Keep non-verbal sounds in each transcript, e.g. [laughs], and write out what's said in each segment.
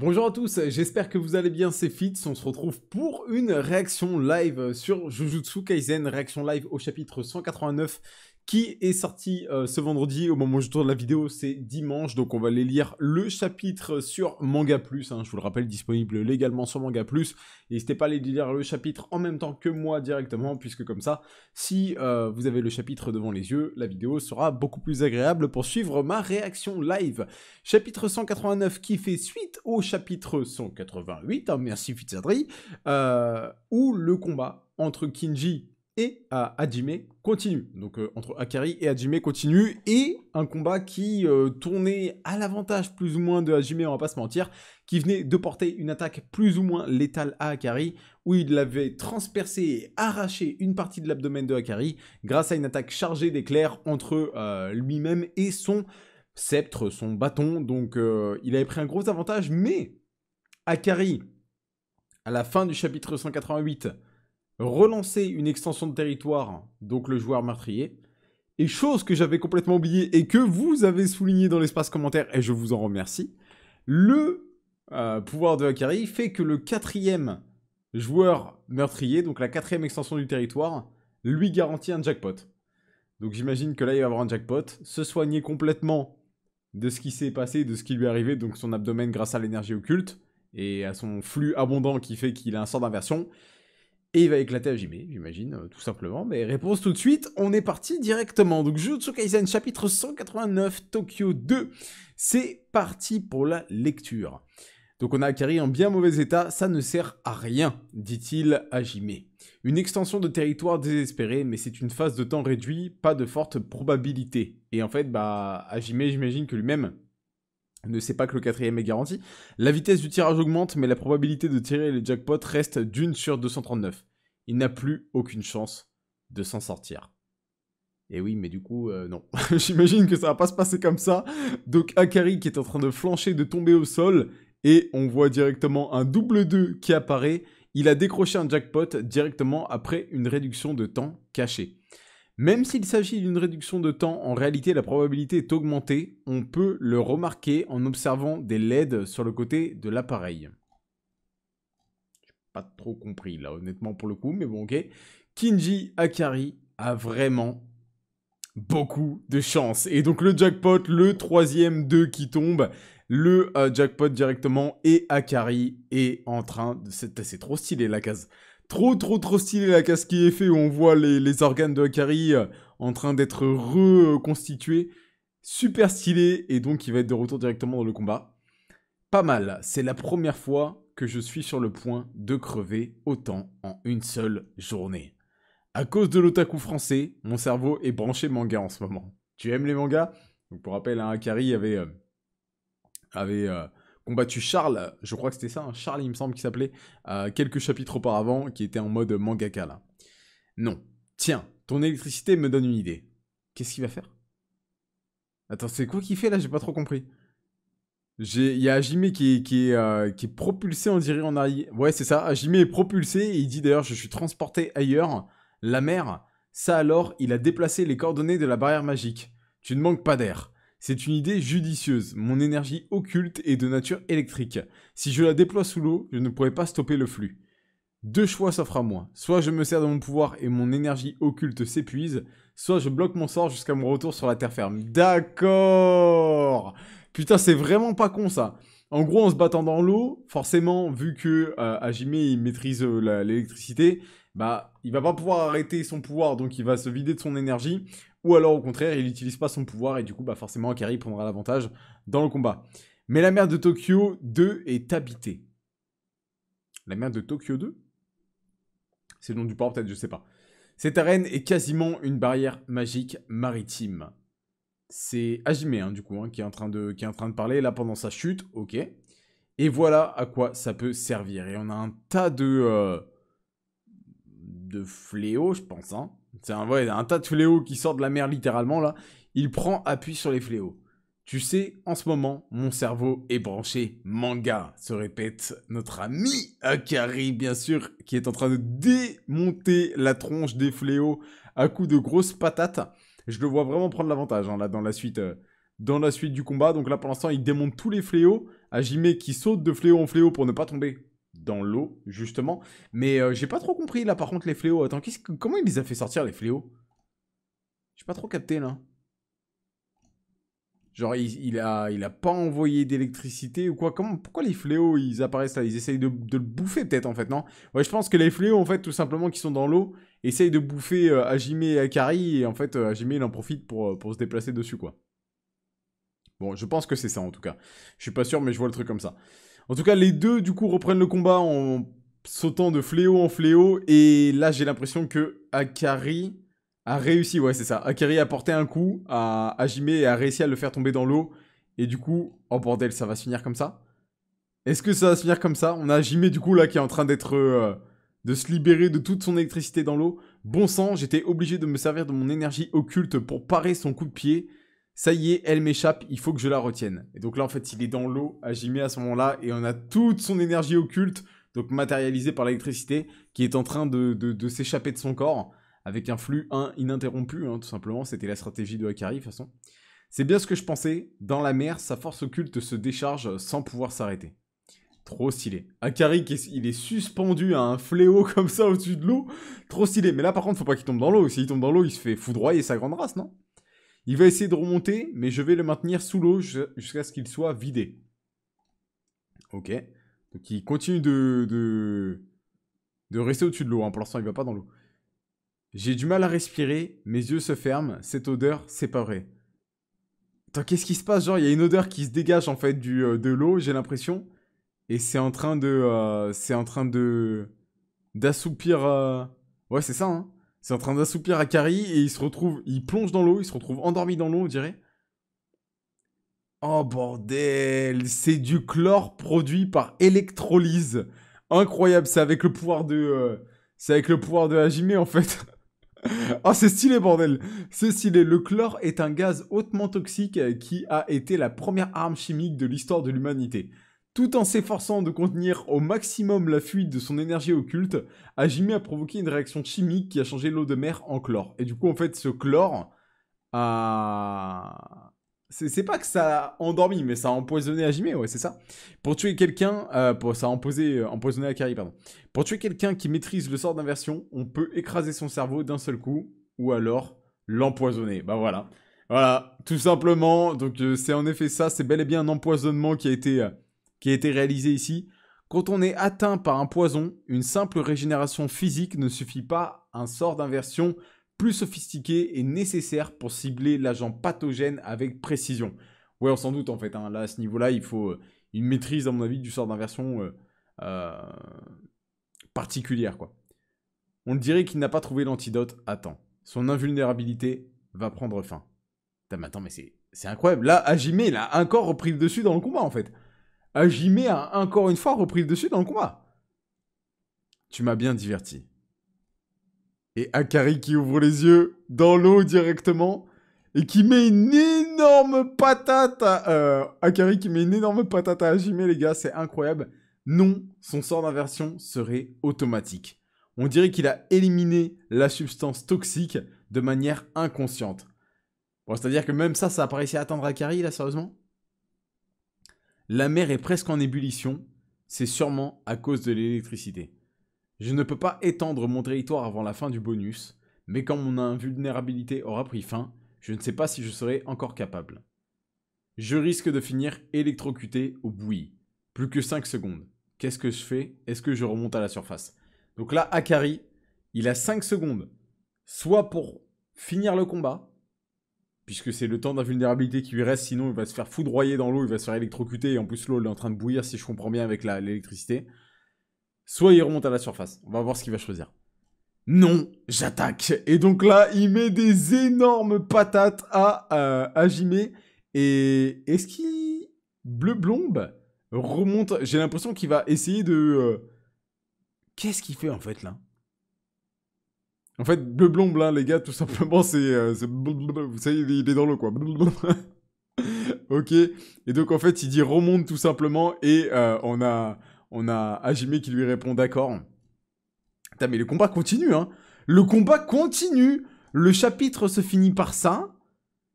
Bonjour à tous, j'espère que vous allez bien, c'est Fitz, on se retrouve pour une réaction live sur Jujutsu Kaisen, réaction live au chapitre 189 qui est sorti euh, ce vendredi au moment où je tourne la vidéo, c'est dimanche, donc on va aller lire le chapitre sur Manga Plus, hein. je vous le rappelle, disponible légalement sur Manga Plus. N'hésitez pas à aller lire le chapitre en même temps que moi directement, puisque comme ça, si euh, vous avez le chapitre devant les yeux, la vidéo sera beaucoup plus agréable pour suivre ma réaction live. Chapitre 189 qui fait suite au chapitre 188, hein, merci Fitzadri, euh, où le combat entre Kinji et à Hajime continue. Donc euh, entre Akari et Hajime continue et un combat qui euh, tournait à l'avantage plus ou moins de Hajime, on va pas se mentir, qui venait de porter une attaque plus ou moins létale à Akari où il avait transpercé et arraché une partie de l'abdomen de Akari grâce à une attaque chargée d'éclairs entre euh, lui-même et son sceptre, son bâton. Donc il avait pris un gros avantage mais Akari à la fin du chapitre 188 relancer une extension de territoire, donc le joueur meurtrier. Et chose que j'avais complètement oubliée et que vous avez souligné dans l'espace commentaire, et je vous en remercie, le euh, pouvoir de Akari fait que le quatrième joueur meurtrier, donc la quatrième extension du territoire, lui garantit un jackpot. Donc j'imagine que là, il va avoir un jackpot, se soigner complètement de ce qui s'est passé, de ce qui lui est arrivé, donc son abdomen grâce à l'énergie occulte, et à son flux abondant qui fait qu'il a un sort d'inversion, et il va éclater à Jimé, j'imagine, euh, tout simplement. Mais réponse tout de suite, on est parti directement. Donc Jutsu Kaisen chapitre 189, Tokyo 2. C'est parti pour la lecture. Donc on a Akari en bien mauvais état, ça ne sert à rien, dit-il à Jimé. Une extension de territoire désespérée, mais c'est une phase de temps réduit, pas de forte probabilité. Et en fait, bah, Jimé, j'imagine que lui-même ne sait pas que le quatrième est garanti. La vitesse du tirage augmente, mais la probabilité de tirer les jackpots reste d'une sur 239. Il n'a plus aucune chance de s'en sortir. Et oui, mais du coup, euh, non. [laughs] J'imagine que ça va pas se passer comme ça. Donc Akari qui est en train de flancher, de tomber au sol, et on voit directement un double 2 qui apparaît. Il a décroché un jackpot directement après une réduction de temps cachée. Même s'il s'agit d'une réduction de temps, en réalité la probabilité est augmentée, on peut le remarquer en observant des LED sur le côté de l'appareil. J'ai pas trop compris là honnêtement pour le coup, mais bon ok. Kinji Akari a vraiment beaucoup de chance. Et donc le jackpot, le troisième 2 qui tombe, le euh, jackpot directement et Akari est en train de... C'est trop stylé la case. Trop, trop, trop stylé la casse qui est fait où on voit les, organes de Akari euh, en train d'être reconstitués. Super stylé et donc il va être de retour directement dans le combat. Pas mal, c'est la première fois que je suis sur le point de crever autant en une seule journée. À cause de l'otaku français, mon cerveau est branché manga en ce moment. Tu aimes les mangas Pour rappel, un hein, Akari avait, euh, avait euh, combattu Charles, je crois que c'était ça, hein, Charles il me semble qu'il s'appelait, euh, quelques chapitres auparavant, qui était en mode mangaka là. Non. Tiens, ton électricité me donne une idée. Qu'est-ce qu'il va faire Attends, c'est quoi qu'il fait là J'ai pas trop compris. Il y a Hajime qui est, qui, euh, qui est propulsé, on dirait, en arrière. Ouais, c'est ça. Hajime est propulsé et il dit d'ailleurs Je suis transporté ailleurs, la mer. Ça alors, il a déplacé les coordonnées de la barrière magique. Tu ne manques pas d'air. C'est une idée judicieuse. Mon énergie occulte est de nature électrique. Si je la déploie sous l'eau, je ne pourrai pas stopper le flux. Deux choix s'offrent à moi. Soit je me sers de mon pouvoir et mon énergie occulte s'épuise, soit je bloque mon sort jusqu'à mon retour sur la terre ferme. D'accord Putain, c'est vraiment pas con ça. En gros, en se battant dans l'eau, forcément, vu que euh, il maîtrise euh, l'électricité, bah il va pas pouvoir arrêter son pouvoir, donc il va se vider de son énergie ou alors au contraire, il n'utilise pas son pouvoir et du coup, bah forcément, Akari prendra l'avantage dans le combat. Mais la mer de Tokyo 2 est habitée. La mer de Tokyo 2 C'est le nom du port peut-être, je sais pas. Cette arène est quasiment une barrière magique maritime. C'est Hajime, hein, du coup, hein, qui, est en train de, qui est en train de parler là pendant sa chute, ok. Et voilà à quoi ça peut servir. Et on a un tas de... Euh, de fléaux, je pense. Hein. C'est un, vrai un tas de fléaux qui sortent de la mer littéralement là. Il prend appui sur les fléaux. Tu sais, en ce moment, mon cerveau est branché manga, se répète notre ami Akari, bien sûr, qui est en train de démonter la tronche des fléaux à coups de grosses patates. Je le vois vraiment prendre l'avantage hein, là dans la suite. Euh, dans la suite du combat, donc là pour l'instant il démonte tous les fléaux. Ajime qui saute de fléau en fléau pour ne pas tomber dans l'eau, justement. Mais euh, j'ai pas trop compris, là, par contre, les fléaux. Attends, que... comment il les a fait sortir, les fléaux J'ai pas trop capté, là. Genre, il, a, il a pas envoyé d'électricité ou quoi Comment, Pourquoi les fléaux, ils apparaissent là Ils essayent de, le bouffer, peut-être, en fait, non Ouais, je pense que les fléaux, en fait, tout simplement, qui sont dans l'eau, essayent de bouffer euh, et Akari, et en fait, euh, il en profite pour, euh, pour se déplacer dessus, quoi. Bon, je pense que c'est ça, en tout cas. Je suis pas sûr, mais je vois le truc comme ça. En tout cas, les deux, du coup, reprennent le combat en sautant de fléau en fléau. Et là, j'ai l'impression que Akari a réussi. Ouais, c'est ça. Akari a porté un coup à Ajime et a réussi à le faire tomber dans l'eau. Et du coup, oh bordel, ça va se finir comme ça Est-ce que ça va se finir comme ça On a Ajime du coup, là, qui est en train d'être... Euh, de se libérer de toute son électricité dans l'eau. Bon sang, j'étais obligé de me servir de mon énergie occulte pour parer son coup de pied ça y est, elle m'échappe, il faut que je la retienne. Et donc là, en fait, il est dans l'eau, Hajime, à ce moment-là, et on a toute son énergie occulte, donc matérialisée par l'électricité, qui est en train de, de, s'échapper de son corps, avec un flux un, ininterrompu, hein, tout simplement. C'était la stratégie de Akari, de toute façon. C'est bien ce que je pensais. Dans la mer, sa force occulte se décharge sans pouvoir s'arrêter. Trop stylé. Akari, il est suspendu à un fléau comme ça au-dessus de l'eau. Trop stylé. Mais là, par contre, faut pas qu'il tombe dans l'eau. il tombe dans l'eau, il se fait foudroyer sa grande race, non il va essayer de remonter, mais je vais le maintenir sous l'eau jusqu'à ce qu'il soit vidé. Ok. Donc il continue de, de, rester au-dessus de l'eau. en hein. Pour l'instant, il ne va pas dans l'eau. J'ai du mal à respirer, mes yeux se ferment, cette odeur, c'est pas vrai. Attends, qu'est-ce qui se passe Genre, il y a une odeur qui se dégage en fait du, euh, de l'eau, j'ai l'impression. Et c'est en train de. Euh, c'est en train de. d'assoupir. Euh, ouais, c'est ça, hein. C'est en train d'assoupir Akari et il se retrouve, il plonge dans l'eau, il se retrouve endormi dans l'eau, on dirait. Oh bordel, c'est du chlore produit par électrolyse. Incroyable, c'est avec le pouvoir de euh, c'est avec le pouvoir de Hajime en fait. [laughs] oh, c'est stylé bordel. C'est stylé, le chlore est un gaz hautement toxique qui a été la première arme chimique de l'histoire de l'humanité. Tout en s'efforçant de contenir au maximum la fuite de son énergie occulte, Hajime a provoqué une réaction chimique qui a changé l'eau de mer en chlore. Et du coup, en fait, ce chlore a... C'est pas que ça a endormi, mais ça a empoisonné Hajime, ouais, c'est ça. Pour tuer quelqu'un, euh, pour ça a euh, empoisonné Akari, pardon. Pour tuer quelqu'un qui maîtrise le sort d'inversion, on peut écraser son cerveau d'un seul coup, ou alors l'empoisonner. Bah voilà. Voilà, tout simplement. Donc euh, c'est en effet ça, c'est bel et bien un empoisonnement qui a été qui a été réalisé ici. Quand on est atteint par un poison, une simple régénération physique ne suffit pas. Un sort d'inversion plus sophistiqué est nécessaire pour cibler l'agent pathogène avec précision. Ouais, on s'en doute en fait. Hein. là, à ce niveau-là, il faut euh, une maîtrise, à mon avis, du sort d'inversion euh, euh, particulière. Quoi. On dirait qu'il n'a pas trouvé l'antidote Attends, Son invulnérabilité va prendre fin. mais attends, mais c'est incroyable. Là, Ajime, il a encore repris le dessus dans le combat en fait. Ajimé ah, a encore une fois repris le dessus dans le combat. Tu m'as bien diverti. Et Akari qui ouvre les yeux dans l'eau directement et qui met une énorme patate à... Euh, Akari qui met une énorme patate à Ajime, les gars, c'est incroyable. Non, son sort d'inversion serait automatique. On dirait qu'il a éliminé la substance toxique de manière inconsciente. Bon, c'est-à-dire que même ça, ça réussi à attendre Akari, là, sérieusement la mer est presque en ébullition. C'est sûrement à cause de l'électricité. Je ne peux pas étendre mon territoire avant la fin du bonus, mais quand mon invulnérabilité aura pris fin, je ne sais pas si je serai encore capable. Je risque de finir électrocuté au bouilli. Plus que 5 secondes. Qu'est-ce que je fais Est-ce que je remonte à la surface Donc là, Akari, il a 5 secondes. Soit pour finir le combat, puisque c'est le temps d'invulnérabilité qui lui reste, sinon il va se faire foudroyer dans l'eau, il va se faire électrocuter, et en plus l'eau est en train de bouillir, si je comprends bien, avec l'électricité. Soit il remonte à la surface, on va voir ce qu'il va choisir. Non, j'attaque Et donc là, il met des énormes patates à, euh, à Jimé, et est-ce qu'il... Bleu blombe remonte, j'ai l'impression qu'il va essayer de... Euh, qu'est-ce qu'il fait en fait là en fait, bleu blond les gars, tout simplement, c'est. Euh, vous savez, il est dans l'eau, quoi. [laughs] ok Et donc, en fait, il dit remonte tout simplement, et euh, on a on a Hajime qui lui répond d'accord. Putain, mais le combat continue, hein. Le combat continue. Le chapitre se finit par ça.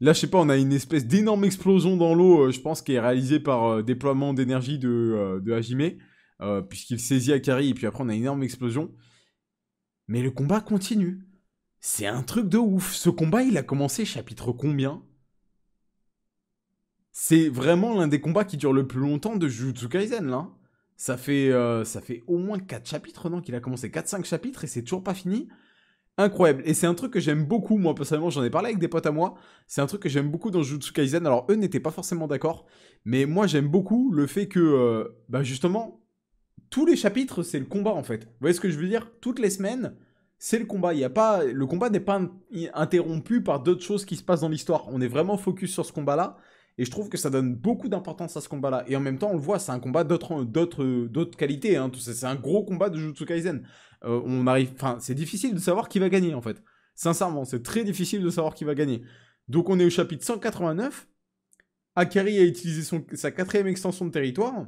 Là, je sais pas, on a une espèce d'énorme explosion dans l'eau, euh, je pense, qui est réalisée par déploiement d'énergie de, de Hajime, puisqu'il saisit Akari, et puis après, on a une énorme explosion. Mais le combat continue. C'est un truc de ouf. Ce combat, il a commencé chapitre combien C'est vraiment l'un des combats qui dure le plus longtemps de Jujutsu Kaisen, là. Ça fait, euh, ça fait au moins 4 chapitres, non Qu'il a commencé 4-5 chapitres et c'est toujours pas fini. Incroyable. Et c'est un truc que j'aime beaucoup, moi, personnellement, j'en ai parlé avec des potes à moi. C'est un truc que j'aime beaucoup dans Jujutsu Kaisen. Alors, eux n'étaient pas forcément d'accord. Mais moi, j'aime beaucoup le fait que, euh, bah, justement, tous les chapitres, c'est le combat en fait. Vous voyez ce que je veux dire Toutes les semaines, c'est le combat. Il y a pas, le combat n'est pas interrompu par d'autres choses qui se passent dans l'histoire. On est vraiment focus sur ce combat-là. Et je trouve que ça donne beaucoup d'importance à ce combat-là. Et en même temps, on le voit, c'est un combat d'autres qualités. Hein. C'est un gros combat de Jutsu Kaisen. Euh, on arrive, enfin, c'est difficile de savoir qui va gagner en fait. Sincèrement, c'est très difficile de savoir qui va gagner. Donc on est au chapitre 189. Akari a utilisé sa quatrième extension de territoire.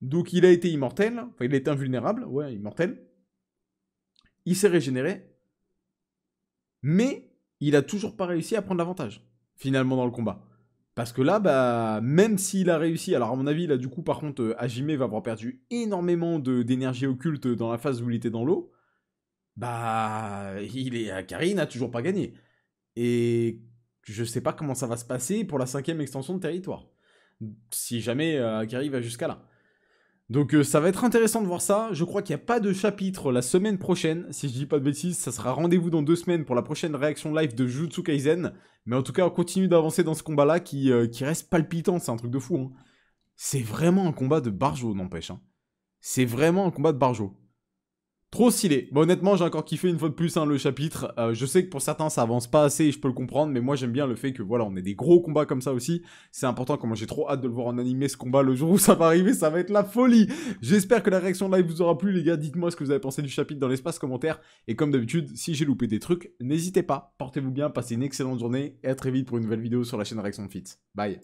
Donc il a été immortel, enfin il est invulnérable, ouais, immortel. Il s'est régénéré, mais il a toujours pas réussi à prendre l'avantage, finalement, dans le combat. Parce que là, bah, même s'il a réussi, alors à mon avis, là, du coup, par contre, euh, Hajime va avoir perdu énormément d'énergie occulte dans la phase où il était dans l'eau. Bah, il est, Akari euh, n'a toujours pas gagné. Et je sais pas comment ça va se passer pour la cinquième extension de territoire. Si jamais euh, Akari va jusqu'à là. Donc euh, ça va être intéressant de voir ça. Je crois qu'il n'y a pas de chapitre la semaine prochaine. Si je dis pas de bêtises, ça sera rendez-vous dans deux semaines pour la prochaine réaction live de Jutsu Kaisen. Mais en tout cas, on continue d'avancer dans ce combat-là qui, euh, qui, reste palpitant. C'est un truc de fou. Hein. C'est vraiment un combat de barjo, n'empêche. Hein. C'est vraiment un combat de barjo. Trop stylé. Bah, honnêtement, j'ai encore kiffé une fois de plus hein, le chapitre. Euh, je sais que pour certains, ça avance pas assez et je peux le comprendre, mais moi j'aime bien le fait que voilà, on ait des gros combats comme ça aussi. C'est important. Comme j'ai trop hâte de le voir en animé ce combat le jour où ça va arriver, ça va être la folie. J'espère que la réaction live vous aura plu, les gars. Dites-moi ce que vous avez pensé du chapitre dans l'espace commentaire. Et comme d'habitude, si j'ai loupé des trucs, n'hésitez pas. Portez-vous bien, passez une excellente journée et à très vite pour une nouvelle vidéo sur la chaîne Réaction Fit. Bye.